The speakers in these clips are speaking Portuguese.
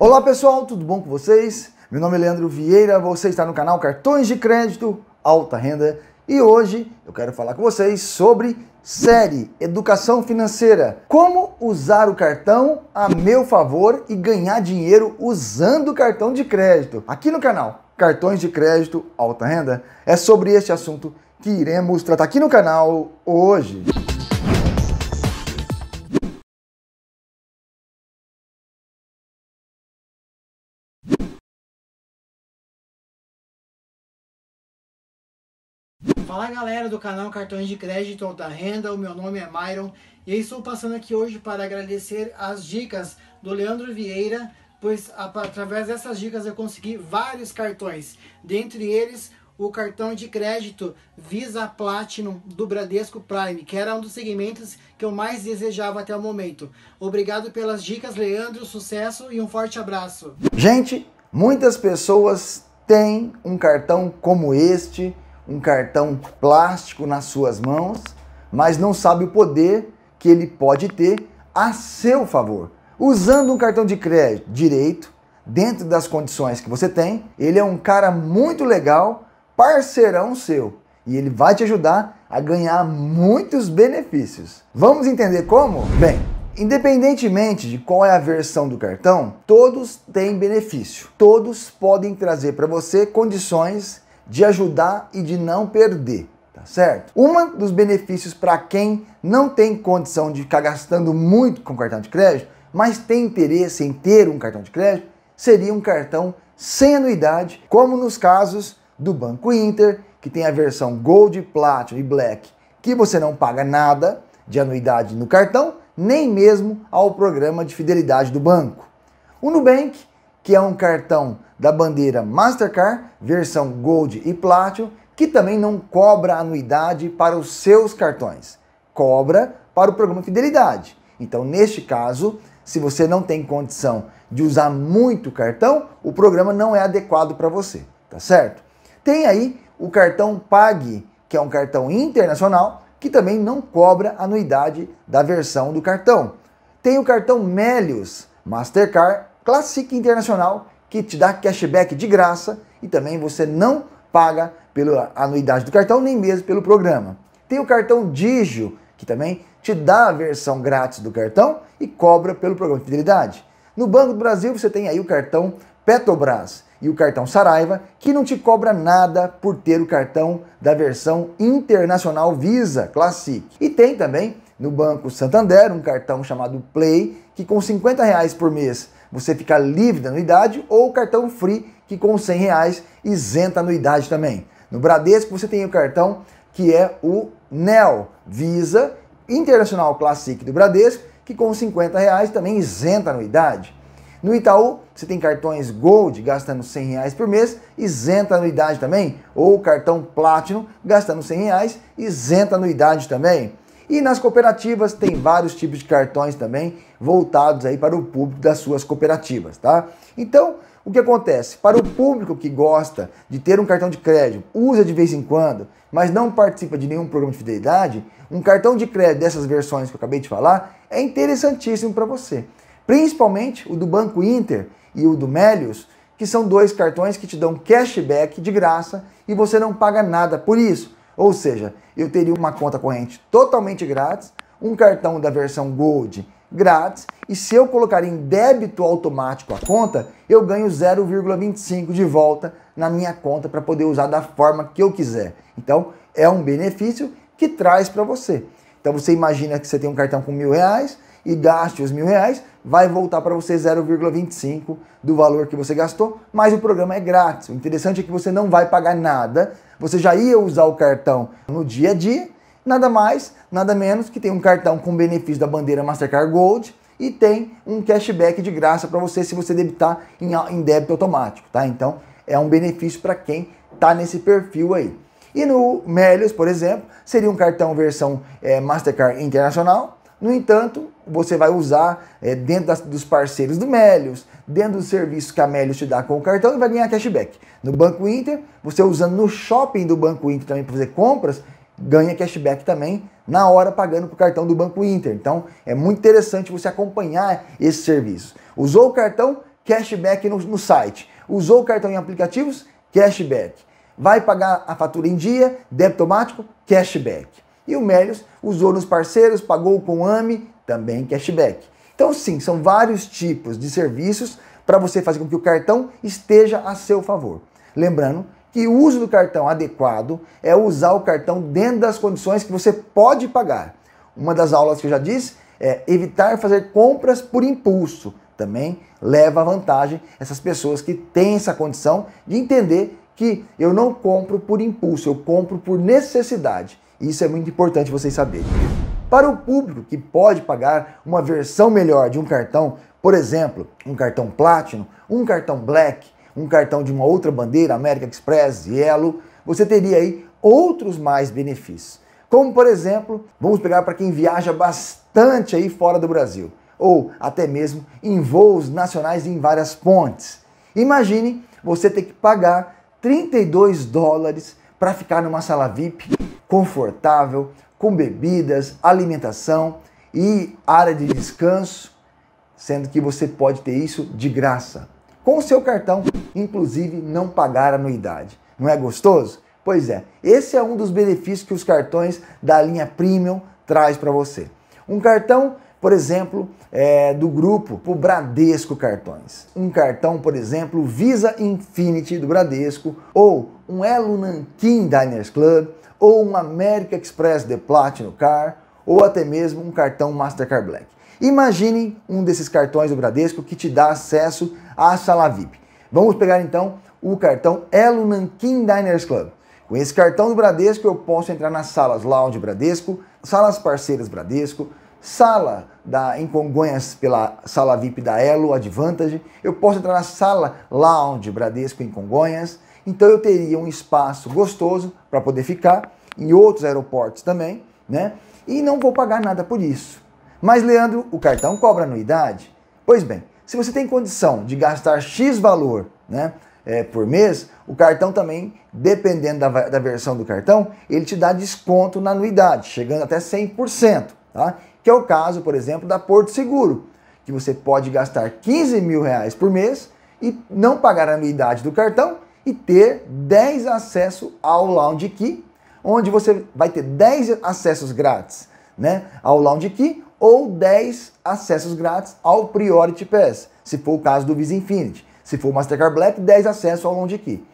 Olá pessoal, tudo bom com vocês? Meu nome é Leandro Vieira, você está no canal Cartões de Crédito Alta Renda e hoje eu quero falar com vocês sobre série Educação Financeira. Como usar o cartão a meu favor e ganhar dinheiro usando o cartão de crédito. Aqui no canal Cartões de Crédito Alta Renda é sobre este assunto que iremos tratar aqui no canal hoje. Fala galera do canal Cartões de Crédito da Renda, o meu nome é Myron e estou passando aqui hoje para agradecer as dicas do Leandro Vieira, pois através dessas dicas eu consegui vários cartões, dentre eles o cartão de crédito Visa Platinum do Bradesco Prime, que era um dos segmentos que eu mais desejava até o momento. Obrigado pelas dicas, Leandro, sucesso e um forte abraço. Gente, muitas pessoas têm um cartão como este um cartão plástico nas suas mãos, mas não sabe o poder que ele pode ter a seu favor. Usando um cartão de crédito direito, dentro das condições que você tem, ele é um cara muito legal, parceirão seu, e ele vai te ajudar a ganhar muitos benefícios. Vamos entender como? Bem, Independentemente de qual é a versão do cartão, todos têm benefício. Todos podem trazer para você condições de ajudar e de não perder, tá certo? Uma dos benefícios para quem não tem condição de ficar gastando muito com cartão de crédito, mas tem interesse em ter um cartão de crédito, seria um cartão sem anuidade, como nos casos do Banco Inter, que tem a versão Gold, Platinum e Black, que você não paga nada de anuidade no cartão, nem mesmo ao programa de fidelidade do banco. O Nubank que é um cartão da bandeira Mastercard, versão Gold e Platinum, que também não cobra anuidade para os seus cartões, cobra para o programa Fidelidade. Então, neste caso, se você não tem condição de usar muito cartão, o programa não é adequado para você, tá certo? Tem aí o cartão Pague, que é um cartão internacional que também não cobra anuidade da versão do cartão. Tem o cartão Melius, Mastercard Classic Internacional, que te dá cashback de graça e também você não paga pela anuidade do cartão, nem mesmo pelo programa. Tem o cartão Digio, que também te dá a versão grátis do cartão e cobra pelo programa de fidelidade. No Banco do Brasil você tem aí o cartão Petrobras e o cartão Saraiva, que não te cobra nada por ter o cartão da versão internacional Visa Classic. E tem também no Banco Santander um cartão chamado Play, que com 50 reais por mês você fica livre da anuidade ou o cartão Free, que com 100 reais isenta a anuidade também. No Bradesco você tem o cartão que é o NEL Visa Internacional Classic do Bradesco, que com 50 reais também isenta a anuidade. No Itaú, você tem cartões Gold gastando 100 reais por mês, isenta a anuidade também, ou cartão Platinum gastando 100 reais, isenta a anuidade também. E nas cooperativas tem vários tipos de cartões também voltados aí para o público das suas cooperativas, tá? Então, o que acontece? Para o público que gosta de ter um cartão de crédito, usa de vez em quando, mas não participa de nenhum programa de fidelidade, um cartão de crédito dessas versões que eu acabei de falar é interessantíssimo para você. Principalmente o do Banco Inter e o do Melius, que são dois cartões que te dão cashback de graça e você não paga nada por isso ou seja, eu teria uma conta corrente totalmente grátis, um cartão da versão Gold grátis, e se eu colocar em débito automático a conta, eu ganho 0,25 de volta na minha conta para poder usar da forma que eu quiser. Então, é um benefício que traz para você. Então, você imagina que você tem um cartão com mil reais e gaste os mil reais, vai voltar para você 0,25 do valor que você gastou, mas o programa é grátis. O interessante é que você não vai pagar nada você já ia usar o cartão no dia a dia, nada mais, nada menos que tem um cartão com benefício da bandeira Mastercard Gold e tem um cashback de graça para você se você debitar em, em débito automático, tá? Então é um benefício para quem tá nesse perfil aí. E no Melios, por exemplo, seria um cartão versão é, Mastercard Internacional. No entanto, você vai usar é, dentro das, dos parceiros do Melius, dentro do serviço que a Melius te dá com o cartão e vai ganhar cashback. No Banco Inter, você usando no shopping do Banco Inter também para fazer compras, ganha cashback também na hora pagando com o cartão do Banco Inter. Então é muito interessante você acompanhar esse serviço. Usou o cartão, cashback no, no site. Usou o cartão em aplicativos, cashback. Vai pagar a fatura em dia, débito automático, cashback. E o Melius usou nos parceiros, pagou com o AMI, também cashback. Então, sim, são vários tipos de serviços para você fazer com que o cartão esteja a seu favor. Lembrando que o uso do cartão adequado é usar o cartão dentro das condições que você pode pagar. Uma das aulas que eu já disse é evitar fazer compras por impulso. Também leva a vantagem essas pessoas que têm essa condição de entender que eu não compro por impulso, eu compro por necessidade. Isso é muito importante vocês saberem para o público que pode pagar uma versão melhor de um cartão, por exemplo, um cartão Platinum, um cartão Black, um cartão de uma outra bandeira, American Express, Yellow, você teria aí outros mais benefícios. Como por exemplo, vamos pegar para quem viaja bastante aí fora do Brasil, ou até mesmo em voos nacionais em várias pontes. Imagine você ter que pagar 32 dólares para ficar numa sala VIP confortável, com bebidas, alimentação e área de descanso, sendo que você pode ter isso de graça, com o seu cartão, inclusive não pagar anuidade. Não é gostoso? Pois é, esse é um dos benefícios que os cartões da linha Premium traz para você. Um cartão, por exemplo, é, do grupo o Bradesco Cartões. Um cartão, por exemplo, Visa Infinity do Bradesco ou um Elo Nanquim Diners Club ou um American Express de Platinum Car, ou até mesmo um cartão Mastercard Black. Imagine um desses cartões do Bradesco que te dá acesso à sala VIP. Vamos pegar então o cartão Elo Nankin Diners Club. Com esse cartão do Bradesco eu posso entrar nas salas Lounge Bradesco, salas parceiras Bradesco, sala da, em Congonhas pela sala VIP da Elo Advantage, eu posso entrar na sala Lounge Bradesco em Congonhas, então eu teria um espaço gostoso para poder ficar em outros aeroportos também, né? E não vou pagar nada por isso. Mas Leandro, o cartão cobra anuidade? Pois bem, se você tem condição de gastar X valor, né? É, por mês, o cartão também, dependendo da, da versão do cartão, ele te dá desconto na anuidade, chegando até 100%, tá? Que é o caso, por exemplo, da Porto Seguro, que você pode gastar 15 mil reais por mês e não pagar a anuidade do cartão e ter 10 acessos ao Lounge Key, onde você vai ter 10 acessos grátis né, ao Lounge Key ou 10 acessos grátis ao Priority Pass, se for o caso do Visa Infinity. Se for o Mastercard Black, 10 acessos ao Lounge Key.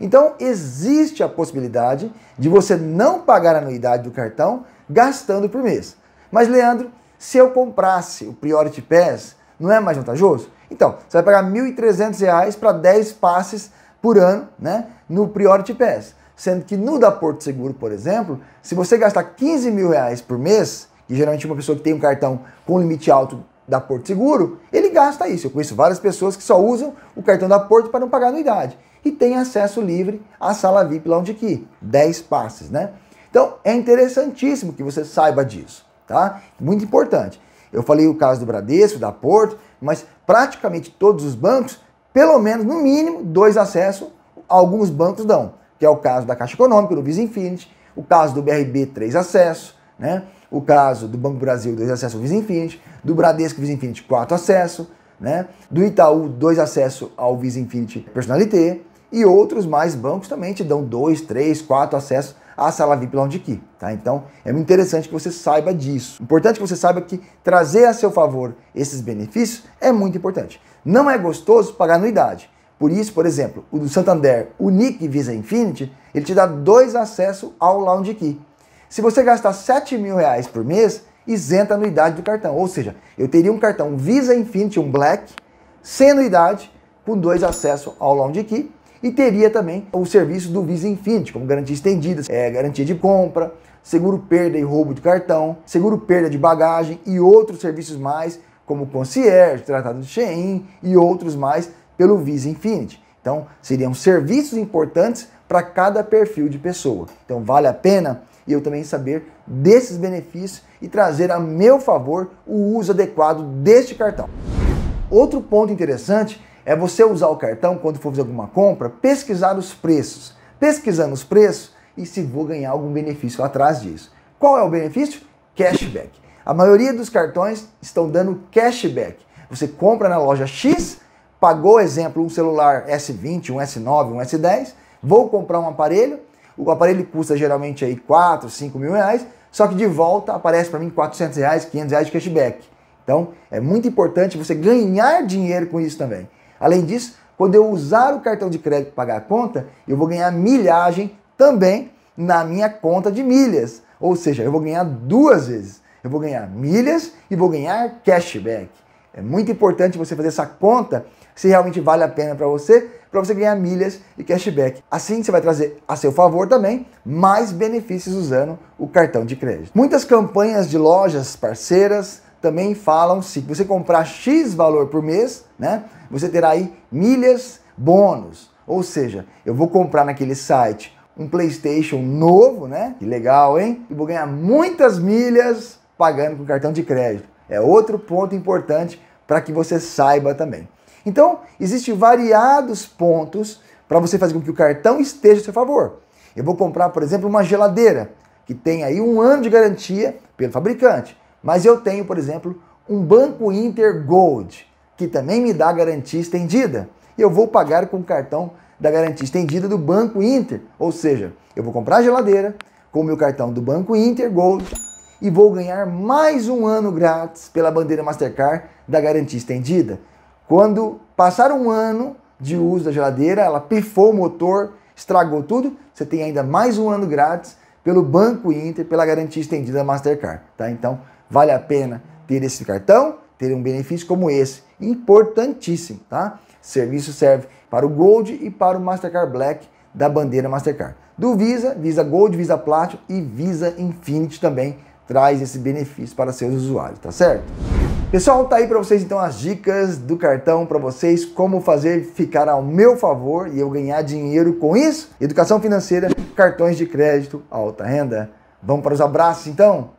Então, existe a possibilidade de você não pagar a anuidade do cartão gastando por mês. Mas, Leandro, se eu comprasse o Priority Pass, não é mais vantajoso? Então, você vai pagar R$ 1.300 para 10 passes por ano né, no Priority Pass. Sendo que no da Porto Seguro, por exemplo, se você gastar 15 mil reais por mês, que geralmente uma pessoa que tem um cartão com limite alto da Porto Seguro, ele gasta isso. Eu conheço várias pessoas que só usam o cartão da Porto para não pagar anuidade. E tem acesso livre à sala VIP lá onde aqui, 10 passes, né? Então é interessantíssimo que você saiba disso, tá? Muito importante. Eu falei o caso do Bradesco, da Porto, mas praticamente todos os bancos pelo menos, no mínimo, dois acessos alguns bancos dão, que é o caso da Caixa Econômica, do Visa Infinity, o caso do BRB, três acessos, né? o caso do Banco Brasil, dois acessos ao Visa Infinity, do Bradesco Visa Infinity, quatro acessos, né? do Itaú, dois acessos ao Visa Infinity Personalité, e outros mais bancos também te dão dois, três, quatro acessos a ah, sala VIP Lounge Key, tá? Então é muito interessante que você saiba disso. Importante que você saiba que trazer a seu favor esses benefícios é muito importante. Não é gostoso pagar anuidade. Por isso, por exemplo, o do Santander, o NIC Visa Infinity, ele te dá dois acessos ao Lounge Key. Se você gastar 7 mil reais por mês, isenta a anuidade do cartão. Ou seja, eu teria um cartão Visa Infinity, um Black, sem anuidade, com dois acessos ao Lounge Key e teria também o serviço do Visa Infinity, como garantia estendida, é, garantia de compra, seguro perda e roubo de cartão, seguro perda de bagagem e outros serviços mais, como concierge, tratado de check e outros mais pelo Visa Infinity. Então, seriam serviços importantes para cada perfil de pessoa. Então, vale a pena eu também saber desses benefícios e trazer a meu favor o uso adequado deste cartão. Outro ponto interessante é você usar o cartão quando for fazer alguma compra, pesquisar os preços. Pesquisando os preços e se vou ganhar algum benefício atrás disso. Qual é o benefício? Cashback. A maioria dos cartões estão dando cashback. Você compra na loja X, pagou, exemplo, um celular S20, um S9, um S10, vou comprar um aparelho, o aparelho custa geralmente aí 4, 5 mil reais, só que de volta aparece para mim 400 reais, 500 reais de cashback. Então, é muito importante você ganhar dinheiro com isso também. Além disso, quando eu usar o cartão de crédito para pagar a conta, eu vou ganhar milhagem também na minha conta de milhas. Ou seja, eu vou ganhar duas vezes. Eu vou ganhar milhas e vou ganhar cashback. É muito importante você fazer essa conta se realmente vale a pena para você, para você ganhar milhas e cashback. Assim você vai trazer a seu favor também mais benefícios usando o cartão de crédito. Muitas campanhas de lojas parceiras também falam se você comprar X valor por mês, né, você terá aí milhas bônus. Ou seja, eu vou comprar naquele site um PlayStation novo, né? Que legal, hein? E vou ganhar muitas milhas pagando com cartão de crédito. É outro ponto importante para que você saiba também. Então, existem variados pontos para você fazer com que o cartão esteja a seu favor. Eu vou comprar, por exemplo, uma geladeira que tem aí um ano de garantia pelo fabricante. Mas eu tenho, por exemplo, um Banco Inter Gold, que também me dá garantia estendida. E eu vou pagar com o cartão da garantia estendida do Banco Inter. Ou seja, eu vou comprar a geladeira com o meu cartão do Banco Inter Gold e vou ganhar mais um ano grátis pela bandeira Mastercard da garantia estendida. Quando passar um ano de uso da geladeira, ela pifou o motor, estragou tudo, você tem ainda mais um ano grátis pelo Banco Inter, pela garantia estendida Mastercard, tá? Então, vale a pena ter esse cartão, ter um benefício como esse. Importantíssimo, tá? serviço serve para o Gold e para o Mastercard Black da bandeira Mastercard. Do Visa, Visa Gold, Visa Platinum e Visa Infinity também traz esse benefício para seus usuários, tá certo? Pessoal, tá aí para vocês então as dicas do cartão para vocês, como fazer ficar ao meu favor e eu ganhar dinheiro com isso. Educação financeira, cartões de crédito, alta renda. Vamos para os abraços então?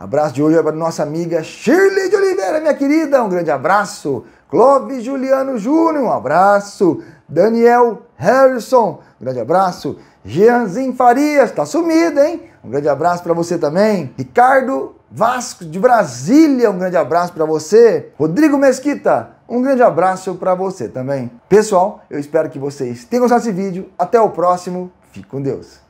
Abraço de hoje para nossa amiga Shirley de Oliveira, minha querida. Um grande abraço. Clóvis Juliano Júnior, um abraço. Daniel Harrison, um grande abraço. Jeanzin Farias, tá sumido, hein? Um grande abraço para você também. Ricardo Vasco de Brasília, um grande abraço para você. Rodrigo Mesquita, um grande abraço para você também. Pessoal, eu espero que vocês tenham gostado desse vídeo. Até o próximo. Fique com Deus.